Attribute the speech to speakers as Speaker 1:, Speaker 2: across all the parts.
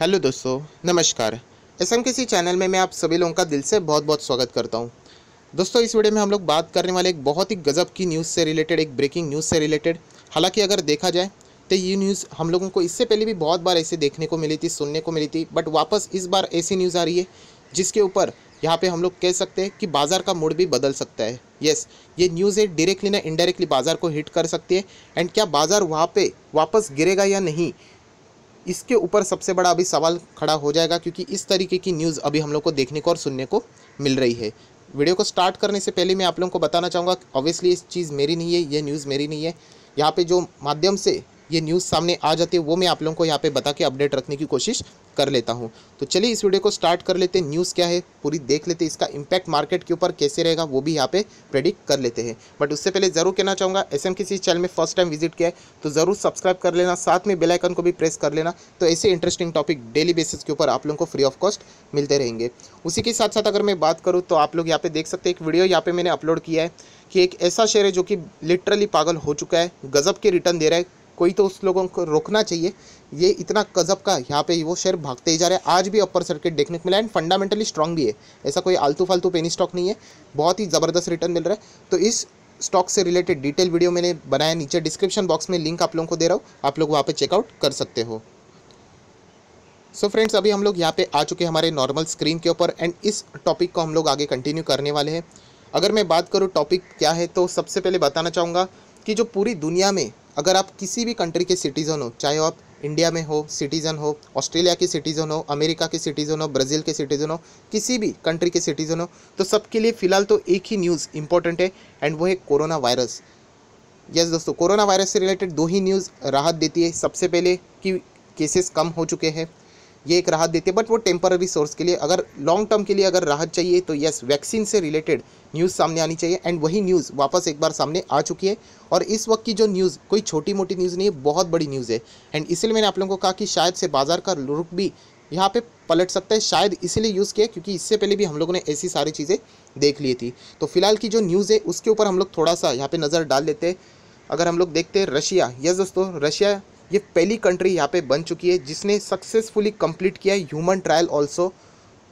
Speaker 1: hello दोस्तों नमस्कार S एम किसी चैनल में मैं आप सभी लोगों का दिल से बहुत बहुत स्वागत करता हूं दोस्तों इस वीडियो में हम लोग बात करने वाले एक बहुत ही गज़ब की न्यूज़ से रिलेटेड एक ब्रेकिंग न्यूज़ से रिलेटेड हालांकि अगर देखा जाए तो ये न्यूज़ हम लोगों को इससे पहले भी बहुत बार ऐसे देखने को मिली थी सुनने को मिली थी बट वापस इस बार ऐसी न्यूज़ आ रही है जिसके ऊपर यहाँ पे हम लोग कह सकते हैं कि बाज़ार का मूड भी बदल सकता है यस ये न्यूज़ है डायरेक्टली ना इनडायरेक्टली बाज़ार को हिट कर सकती है एंड क्या बाज़ार वहाँ पे वापस गिरेगा या नहीं इसके ऊपर सबसे बड़ा अभी सवाल खड़ा हो जाएगा क्योंकि इस तरीके की न्यूज़ अभी हम लोग को देखने को और सुनने को मिल रही है वीडियो को स्टार्ट करने से पहले मैं आप लोगों को बताना चाहूँगा ऑब्वियसली इस चीज़ मेरी नहीं है ये न्यूज़ मेरी नहीं है यहाँ पे जो माध्यम से ये न्यूज़ सामने आ जाती है वो मैं आप लोगों को यहाँ पे बता के अपडेट रखने की कोशिश कर लेता हूँ तो चलिए इस वीडियो को स्टार्ट कर लेते हैं न्यूज़ क्या है पूरी देख लेते इसका इम्पैक्ट मार्केट के ऊपर कैसे रहेगा वो भी यहाँ पे प्रेडिक्ट कर लेते हैं बट उससे पहले ज़रूर कहना चाहूँगा एस एम किसी चैनल में फर्स्ट टाइम विजिट किया है तो ज़रूर सब्सक्राइब कर लेना साथ में बेलाइकन को भी प्रेस कर लेना तो ऐसे इंटरेस्टिंग टॉपिक डेली बेसिस के ऊपर आप लोगों को फ्री ऑफ कॉस्ट मिलते रहेंगे उसी के साथ साथ अगर मैं बात करूँ तो आप लोग यहाँ पे देख सकते हैं एक वीडियो यहाँ पे मैंने अपलोड किया है कि एक ऐसा शेयर है जो कि लिटरली पागल हो चुका है गज़ब के रिटर्न दे रहा है कोई तो उस लोगों को रोकना चाहिए ये इतना कजब का यहाँ पे वो शेयर भागते ही जा रहे हैं आज भी अपर सर्किट देखने को मिला एंड फंडामेंटली स्ट्रांग भी है ऐसा कोई आलतू फालतू पेनी स्टॉक नहीं है बहुत ही ज़बरदस्त रिटर्न मिल रहा है तो इस स्टॉक से रिलेटेड डिटेल वीडियो मैंने बनाया नीचे डिस्क्रिप्शन बॉक्स में लिंक आप लोगों को दे रहा हूँ आप लोग वहाँ पर चेकआउट कर सकते हो सो so फ्रेंड्स अभी हम लोग यहाँ पे आ चुके हैं हमारे नॉर्मल स्क्रीन के ऊपर एंड इस टॉपिक को हम लोग आगे कंटिन्यू करने वाले हैं अगर मैं बात करूँ टॉपिक क्या है तो सबसे पहले बताना चाहूँगा कि जो पूरी दुनिया में अगर आप किसी भी कंट्री के सिटीज़न हो चाहे आप इंडिया में हो सिटीज़न हो ऑस्ट्रेलिया के सिटीज़न हो अमेरिका के सिटीज़न हो ब्राज़ील के सिटीज़न हो किसी भी कंट्री के सिटीज़न हो तो सबके लिए फ़िलहाल तो एक ही न्यूज़ इंपॉर्टेंट है एंड वो है कोरोना वायरस यस दोस्तों कोरोना वायरस से रिलेटेड दो ही न्यूज़ राहत देती है सबसे पहले कि केसेस कम हो चुके हैं ये एक राहत देती है बट वो टेम्पररी सोर्स के लिए अगर लॉन्ग टर्म के लिए अगर राहत चाहिए तो यस वैक्सीन से रिलेटेड न्यूज़ सामने आनी चाहिए एंड वही न्यूज़ वापस एक बार सामने आ चुकी है और इस वक्त की जो न्यूज़ कोई छोटी मोटी न्यूज़ नहीं है बहुत बड़ी न्यूज़ है एंड इसलिए मैंने आप लोगों को कहा कि शायद से बाज़ार का रुख भी यहाँ पे पलट सकता है शायद इसीलिए यूज़ किया क्योंकि इससे पहले भी हम लोगों ने ऐसी सारी चीज़ें देख ली थी तो फिलहाल की जो न्यूज़ है उसके ऊपर हम लोग थोड़ा सा यहाँ पे नज़र डाल लेते हैं अगर हम लोग देखते हैं रशिया यस दोस्तों रशिया ये पहली कंट्री यहाँ पे बन चुकी है जिसने सक्सेसफुली कंप्लीट किया है human trial also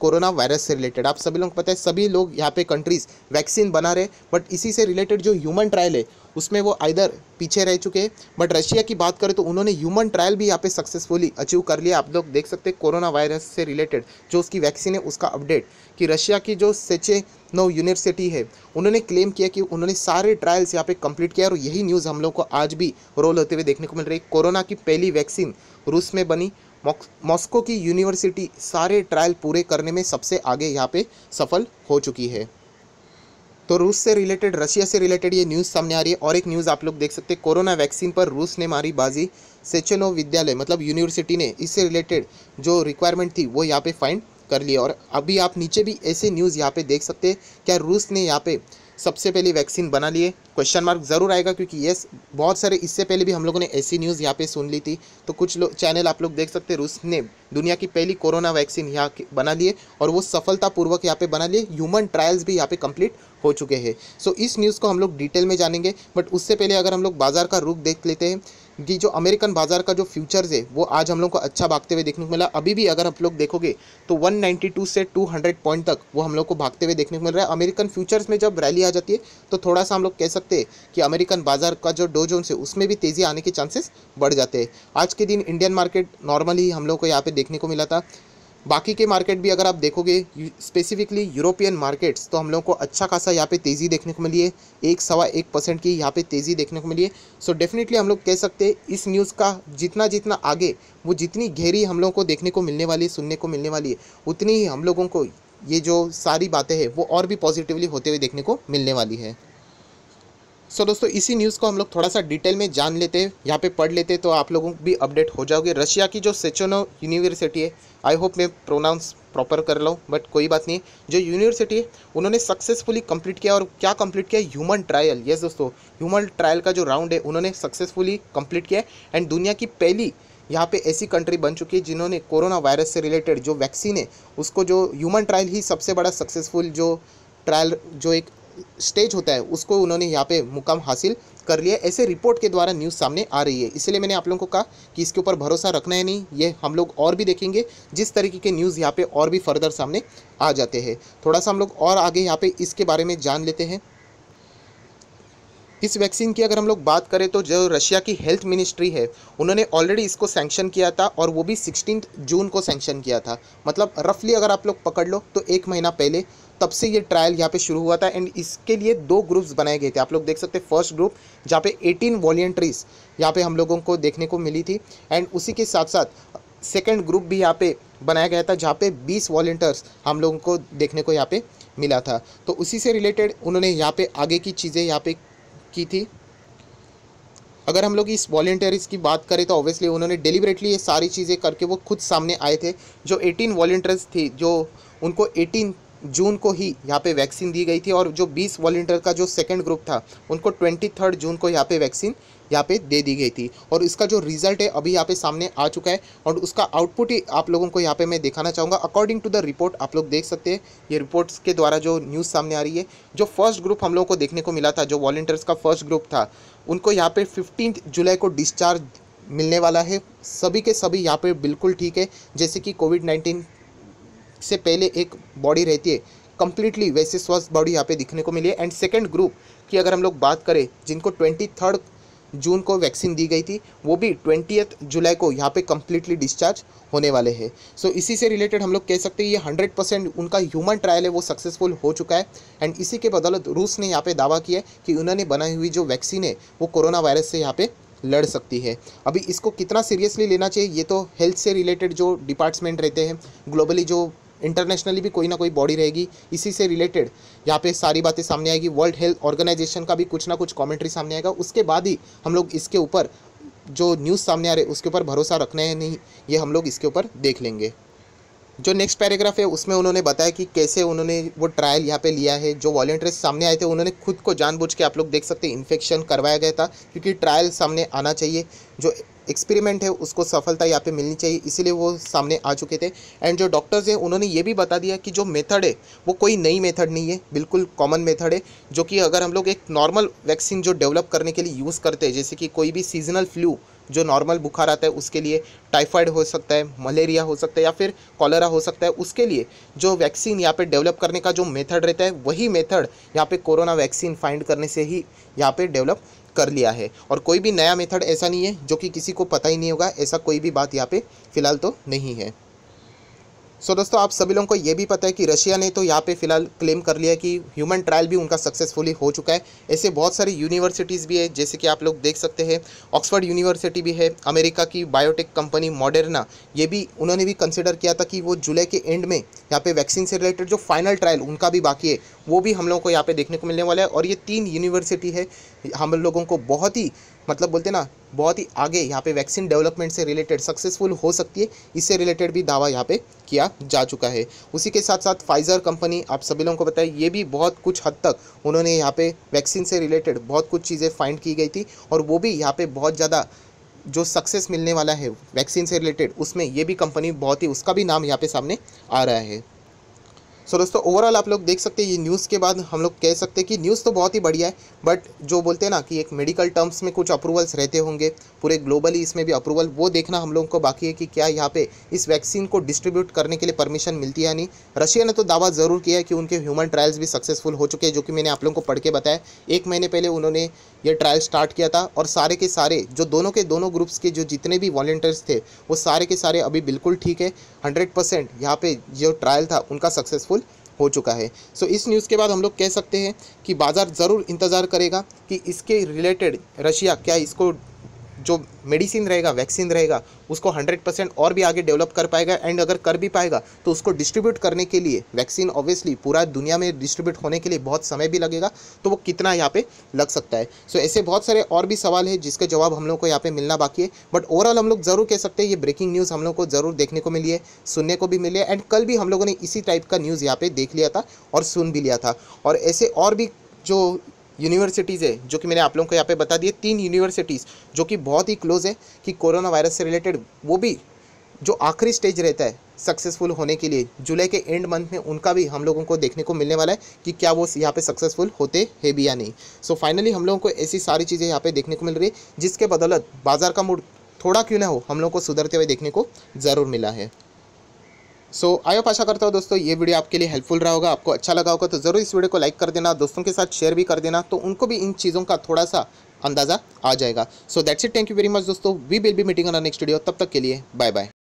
Speaker 1: corona virus से रिलेटेड आप सभी लोगों को पता है सभी लोग यहाँ पे कंट्रीज़ वैक्सीन बना रहे बट इसी से रिलेटेड जो ह्यूमन ट्रायल है उसमें वो आइधर पीछे रह चुके हैं बट रशिया की बात करें तो उन्होंने ह्यूमन ट्रायल भी यहाँ पे सक्सेसफुली अचीव कर लिया आप लोग देख सकते हैं कोरोना वायरस से रिलेटेड जो उसकी वैक्सीन है उसका अपडेट कि रशिया की जो सेचे नो यूनिवर्सिटी है उन्होंने क्लेम किया कि उन्होंने सारे ट्रायल्स यहाँ पे कंप्लीट किया और यही न्यूज़ हम लोग को आज भी रोल होते हुए देखने को मिल रही है कोरोना की पहली वैक्सीन रूस में बनी मॉस्को की यूनिवर्सिटी सारे ट्रायल पूरे करने में सबसे आगे यहाँ पे सफल हो चुकी है तो रूस से रिलेटेड रशिया से रिलेटेड ये न्यूज़ सामने आ रही है और एक न्यूज़ आप लोग देख सकते हैं कोरोना वैक्सीन पर रूस ने मारी बाजी सेचेनो विद्यालय मतलब यूनिवर्सिटी ने इससे रिलेटेड जो रिक्वायरमेंट थी वो यहाँ पे फाइंड कर लिया और अभी आप नीचे भी ऐसे न्यूज़ यहाँ पे देख सकते हैं क्या रूस ने यहाँ पे सबसे पहले वैक्सीन बना लिए क्वेश्चन मार्क ज़रूर आएगा क्योंकि ये बहुत सारे इससे पहले भी हम लोगों ने ऐसी न्यूज़ यहाँ पे सुन ली थी तो कुछ लोग चैनल आप लोग देख सकते हैं रूस ने दुनिया की पहली कोरोना वैक्सीन यहाँ बना लिए और वो सफलतापूर्वक यहाँ पे बना लिए ह्यूमन ट्रायल्स भी यहाँ पे कंप्लीट हो चुके हैं सो so, इस न्यूज़ को हम लोग डिटेल में जानेंगे बट उससे पहले अगर हम लोग बाज़ार का रुख देख लेते हैं कि जो अमेरिकन बाजार का जो फ्यूचर्स है वो आज हम लोग को अच्छा भागते हुए देखने को मिला अभी भी अगर आप लोग देखोगे तो 192 से 200 पॉइंट तक वो हम लोग को भागते हुए देखने को मिल रहा है अमेरिकन फ्यूचर्स में जब रैली आ जाती है तो थोड़ा सा हम लोग कह सकते हैं कि अमेरिकन बाजार का जो डो जोन है उसमें भी तेज़ी आने के चांसेस बढ़ जाते हैं आज के दिन इंडियन मार्केट नॉर्मली हम लोग को यहाँ पर देखने को मिला था बाकी के मार्केट भी अगर आप देखोगे स्पेसिफिकली यूरोपियन मार्केट्स तो हम लोग को अच्छा खासा यहाँ पे तेज़ी देखने को मिली है एक सवा एक परसेंट की यहाँ पे तेज़ी देखने को मिली है सो डेफिनेटली हम लोग कह सकते हैं इस न्यूज़ का जितना जितना आगे वो जितनी गहरी हम लोगों को देखने को मिलने वाली है सुनने को मिलने वाली है उतनी ही हम लोगों को ये जो सारी बातें हैं वो और भी पॉजिटिवली होते हुए देखने को मिलने वाली है सो दोस्तों इसी न्यूज़ को हम लोग थोड़ा सा डिटेल में जान लेते हैं यहाँ पे पढ़ लेते तो आप लोगों को भी अपडेट हो जाओगे रशिया की जो सेचोनो यूनिवर्सिटी है आई होप मैं प्रोनाउंस प्रॉपर कर लो बट कोई बात नहीं जो यूनिवर्सिटी है उन्होंने सक्सेसफुली कंप्लीट किया और क्या कंप्लीट किया ह्यूमन ट्रायल येस दोस्तों ह्यूमन ट्रायल का जो राउंड है उन्होंने सक्सेसफुली कम्प्लीट किया एंड दुनिया की पहली यहाँ पे ऐसी कंट्री बन चुकी है जिन्होंने कोरोना वायरस से रिलेटेड जो वैक्सीन है उसको जो ह्यूमन ट्रायल ही सबसे बड़ा सक्सेसफुल जो ट्रायल जो एक स्टेज होता है उसको उन्होंने यहाँ पे मुकाम हासिल कर लिया ऐसे रिपोर्ट के द्वारा न्यूज़ सामने आ रही है इसलिए मैंने आप लोगों को कहा कि इसके ऊपर भरोसा रखना है नहीं ये हम लोग और भी देखेंगे जिस तरीके के न्यूज़ यहाँ पे और भी फर्दर सामने आ जाते हैं थोड़ा सा हम लोग और आगे यहाँ पे इसके बारे में जान लेते हैं इस वैक्सीन की अगर हम लोग बात करें तो जो रशिया की हेल्थ मिनिस्ट्री है उन्होंने ऑलरेडी इसको सैंक्शन किया था और वो भी सिक्सटीन जून को सैंक्शन किया था मतलब रफली अगर आप लोग पकड़ लो तो एक महीना पहले तब से ये ट्रायल यहाँ पे शुरू हुआ था एंड इसके लिए दो ग्रुप्स बनाए गए थे आप लोग देख सकते हैं फर्स्ट ग्रुप जहाँ पे 18 वॉलेंट्रीज यहाँ पे हम लोगों को देखने को मिली थी एंड उसी के साथ साथ सेकेंड ग्रुप भी यहाँ पे बनाया गया था जहाँ पे 20 वॉलेंटियर्स हम लोगों को देखने को यहाँ पे मिला था तो उसी से रिलेटेड उन्होंने यहाँ पे आगे की चीज़ें यहाँ पे की थी अगर हम लोग इस वॉलेंटियर्स की बात करें तो ऑब्वियसली उन्होंने डिलीवरेटली ये सारी चीज़ें करके वो खुद सामने आए थे जो एटीन वॉलेंटियर्स थे जो उनको एटीन जून को ही यहाँ पे वैक्सीन दी गई थी और जो 20 वॉल्टियर का जो सेकंड ग्रुप था उनको ट्वेंटी जून को यहाँ पे वैक्सीन यहाँ पे दे दी गई थी और इसका जो रिजल्ट है अभी यहाँ पे सामने आ चुका है और उसका आउटपुट ही आप लोगों को यहाँ पे मैं दिखाना चाहूँगा अकॉर्डिंग टू द रिपोर्ट आप लोग देख सकते हैं ये रिपोर्ट्स के द्वारा जो न्यूज़ सामने आ रही है जो फर्स्ट ग्रुप हम लोगों को देखने को मिला था जो वॉल्टियर्स का फर्स्ट ग्रुप था उनको यहाँ पर फिफ्टीन जुलाई को डिस्चार्ज मिलने वाला है सभी के सभी यहाँ पे बिल्कुल ठीक है जैसे कि कोविड नाइन्टीन से पहले एक बॉडी रहती है कंप्लीटली वैसे स्वस्थ बॉडी यहाँ पे दिखने को मिली है एंड सेकेंड ग्रुप की अगर हम लोग बात करें जिनको ट्वेंटी थर्ड जून को वैक्सीन दी गई थी वो भी ट्वेंटियथ जुलाई को यहाँ पे कम्प्लीटली डिस्चार्ज होने वाले हैं सो so, इसी से रिलेटेड हम लोग कह सकते हैं ये हंड्रेड परसेंट उनका ह्यूमन ट्रायल है वो सक्सेसफुल हो चुका है एंड इसी के बदौलत रूस ने यहाँ पे दावा किया है कि उन्होंने बनाई हुई जो वैक्सीन है वो कोरोना वायरस से यहाँ पर लड़ सकती है अभी इसको कितना सीरियसली लेना चाहिए ये तो हेल्थ से रिलेटेड जो डिपार्टमेंट रहते हैं ग्लोबली जो इंटरनेशनली भी कोई ना कोई बॉडी रहेगी इसी से रिलेटेड यहाँ पे सारी बातें सामने आएगी वर्ल्ड हेल्थ ऑर्गेनाइजेशन का भी कुछ ना कुछ कॉमेंट्री सामने आएगा उसके बाद ही हम लोग इसके ऊपर जो न्यूज़ सामने आ रहे उसके ऊपर भरोसा रखना है नहीं ये हम लोग इसके ऊपर देख लेंगे जो नेक्स्ट पैराग्राफ है उसमें उन्होंने बताया कि कैसे उन्होंने वो ट्रायल यहाँ पे लिया है जो वॉलेंटियर्स सामने आए थे उन्होंने खुद को जानबूझ के आप लोग देख सकते हैं इन्फेक्शन करवाया गया था क्योंकि ट्रायल सामने आना चाहिए जो एक्सपेरिमेंट है उसको सफलता यहाँ पे मिलनी चाहिए इसीलिए वो सामने आ चुके थे एंड जो डॉक्टर्स हैं उन्होंने ये भी बता दिया कि जो मेथड है वो कोई नई मेथड नहीं है बिल्कुल कॉमन मेथड है जो कि अगर हम लोग एक नॉर्मल वैक्सीन जो डेवलप करने के लिए यूज़ करते हैं जैसे कि कोई भी सीजनल फ्लू जो नॉर्मल बुखार आता है उसके लिए टाइफाइड हो सकता है मलेरिया हो सकता है या फिर कॉलरा हो सकता है उसके लिए जो वैक्सीन यहाँ पे डेवलप करने का जो मेथड रहता है वही मेथड यहाँ पे कोरोना वैक्सीन फाइंड करने से ही यहाँ पे डेवलप कर लिया है और कोई भी नया मेथड ऐसा नहीं है जो कि किसी को पता ही नहीं होगा ऐसा कोई भी बात यहाँ पे फ़िलहाल तो नहीं है सो so, दोस्तों आप सभी लोगों को ये भी पता है कि रशिया ने तो यहाँ पे फिलहाल क्लेम कर लिया कि ह्यूमन ट्रायल भी उनका सक्सेसफुली हो चुका है ऐसे बहुत सारी यूनिवर्सिटीज़ भी है जैसे कि आप लोग देख सकते हैं ऑक्सफर्ड यूनिवर्सिटी भी है अमेरिका की बायोटेक कंपनी मॉडर्ना ये भी उन्होंने भी कंसिडर किया था कि वो जुलाई के एंड में यहाँ पे वैक्सीन से रिलेटेड जो फाइनल ट्रायल उनका भी बाकी है वो भी हम लोगों को यहाँ पर देखने को मिलने वाला है और ये तीन यूनिवर्सिटी है हम लोगों को बहुत ही मतलब बोलते ना बहुत ही आगे यहाँ पे वैक्सीन डेवलपमेंट से रिलेटेड सक्सेसफुल हो सकती है इससे रिलेटेड भी दावा यहाँ पे किया जा चुका है उसी के साथ साथ फाइज़र कंपनी आप सभी लोगों को बताए ये भी बहुत कुछ हद तक उन्होंने यहाँ पे वैक्सीन से रिलेटेड बहुत कुछ चीज़ें फाइंड की गई थी और वो भी यहाँ पर बहुत ज़्यादा जो सक्सेस मिलने वाला है वैक्सीन से रिलेटेड उसमें ये भी कंपनी बहुत ही उसका भी नाम यहाँ पर सामने आ रहा है सो दोस्तों ओवरऑल आप लोग देख सकते हैं ये न्यूज़ के बाद हम लोग कह सकते हैं कि न्यूज़ तो बहुत ही बढ़िया है बट जो बोलते हैं ना कि एक मेडिकल टर्म्स में कुछ अप्रूवल्स रहते होंगे पूरे ग्लोबली इसमें भी अप्रूवल वो देखना हम लोगों को बाकी है कि क्या यहाँ पे इस वैक्सीन को डिस्ट्रीब्यूट करने के लिए परमिशन मिलती है या नहीं रशिया ने तो दावा ज़रूर किया है कि उनके ह्यूमन ट्रायल्स भी सक्सेसफुल हो चुके हैं जो कि मैंने आप लोगों को पढ़ के बताया एक महीने पहले उन्होंने ये ट्रायल स्टार्ट किया था और सारे के सारे जो दोनों के दोनों ग्रुप्स के जो जितने भी वॉल्टियर्स थे वो सारे के सारे अभी बिल्कुल ठीक है हंड्रेड परसेंट यहाँ पे जो ट्रायल था उनका सक्सेसफुल हो चुका है सो इस न्यूज़ के बाद हम लोग कह सकते हैं कि बाज़ार ज़रूर इंतज़ार करेगा कि इसके रिलेटेड रशिया क्या इसको जो मेडिसिन रहेगा वैक्सीन रहेगा उसको 100 परसेंट और भी आगे डेवलप कर पाएगा एंड अगर कर भी पाएगा तो उसको डिस्ट्रीब्यूट करने के लिए वैक्सीन ऑब्वियसली पूरा दुनिया में डिस्ट्रीब्यूट होने के लिए बहुत समय भी लगेगा तो वो कितना यहाँ पे लग सकता है सो so, ऐसे बहुत सारे और भी सवाल है जिसके जवाब हम लोग को यहाँ पर मिलना बाकी है बट ओवरऑल हम लोग ज़रूर कह सकते हैं ये ब्रेकिंग न्यूज़ हम लोग को ज़रूर देखने को मिली है सुनने को भी मिली है एंड कल भी हम लोगों ने इसी टाइप का न्यूज़ यहाँ पर देख लिया था और सुन भी लिया था और ऐसे और भी जो यूनिवर्सिटीज़ है जो कि मैंने आप लोगों को यहाँ पे बता दिए तीन यूनिवर्सिटीज़ जो कि बहुत ही क्लोज है कि कोरोना वायरस से रिलेटेड वो भी जो आखिरी स्टेज रहता है सक्सेसफुल होने के लिए जुलाई के एंड मंथ में उनका भी हम लोगों को देखने को मिलने वाला है कि क्या वो यहाँ पे सक्सेसफुल होते हैं भी या नहीं सो so फाइनली हम लोगों को ऐसी सारी चीज़ें यहाँ पे देखने को मिल रही है जिसके बदौलत बाजार का मूड थोड़ा क्यों ना हो हम लोगों को सुधरते हुए देखने को ज़रूर मिला है सो so, आयो आशा करता हूँ दोस्तों ये वीडियो आपके लिए हेल्पफुल रहा होगा आपको अच्छा लगा होगा तो ज़रूर इस वीडियो को लाइक कर देना दोस्तों के साथ शेयर भी कर देना तो उनको भी इन चीज़ों का थोड़ा सा अंदाज़ा आ जाएगा so that's it thank you very much दोस्तों we will be meeting in next video तब तक के लिए बाय बाय